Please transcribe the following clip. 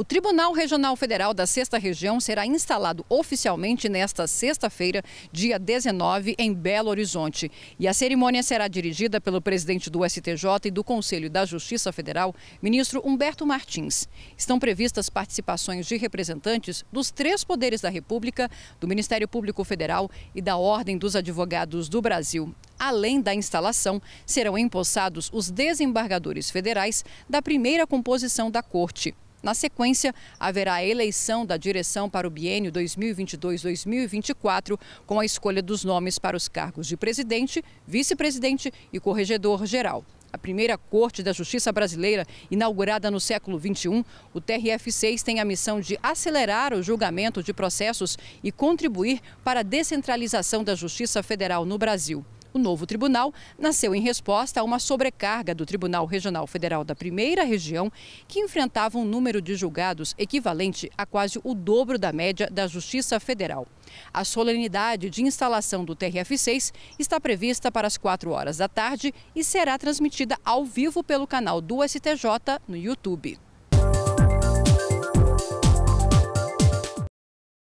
O Tribunal Regional Federal da Sexta Região será instalado oficialmente nesta sexta-feira, dia 19, em Belo Horizonte. E a cerimônia será dirigida pelo presidente do STJ e do Conselho da Justiça Federal, ministro Humberto Martins. Estão previstas participações de representantes dos três poderes da República, do Ministério Público Federal e da Ordem dos Advogados do Brasil. Além da instalação, serão empossados os desembargadores federais da primeira composição da Corte. Na sequência, haverá a eleição da direção para o biênio 2022-2024, com a escolha dos nomes para os cargos de presidente, vice-presidente e corregedor-geral. A primeira corte da justiça brasileira, inaugurada no século XXI, o TRF6 tem a missão de acelerar o julgamento de processos e contribuir para a descentralização da justiça federal no Brasil. O novo tribunal nasceu em resposta a uma sobrecarga do Tribunal Regional Federal da Primeira Região, que enfrentava um número de julgados equivalente a quase o dobro da média da Justiça Federal. A solenidade de instalação do TRF6 está prevista para as 4 horas da tarde e será transmitida ao vivo pelo canal do STJ no YouTube.